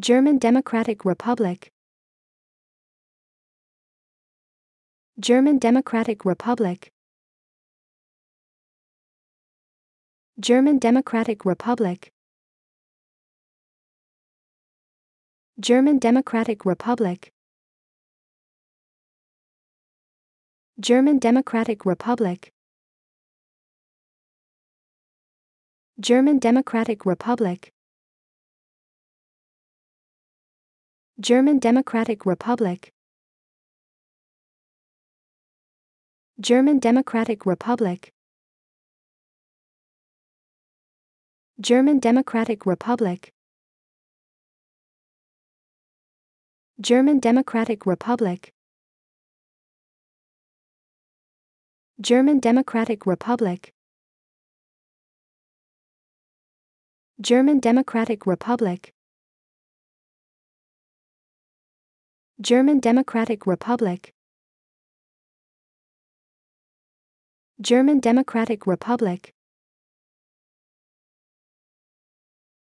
German Democratic Republic German Democratic Republic German Democratic Republic German Democratic Republic German Democratic Republic German Democratic Republic German Democratic Republic German Democratic Republic German Democratic Republic German Democratic Republic German Democratic Republic German Democratic Republic German Democratic Republic German Democratic Republic